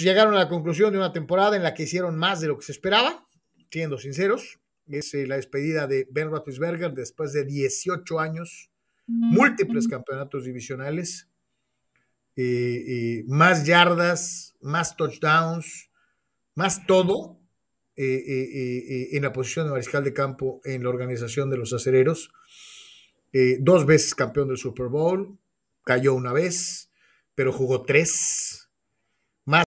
llegaron a la conclusión de una temporada en la que hicieron más de lo que se esperaba, siendo sinceros. Es eh, la despedida de Ben Roethlisberger después de 18 años, múltiples campeonatos divisionales, eh, eh, más yardas, más touchdowns, más todo en la posición de mariscal de campo en la organización de los acereros. dos veces campeón del Super Bowl, cayó una vez, pero jugó tres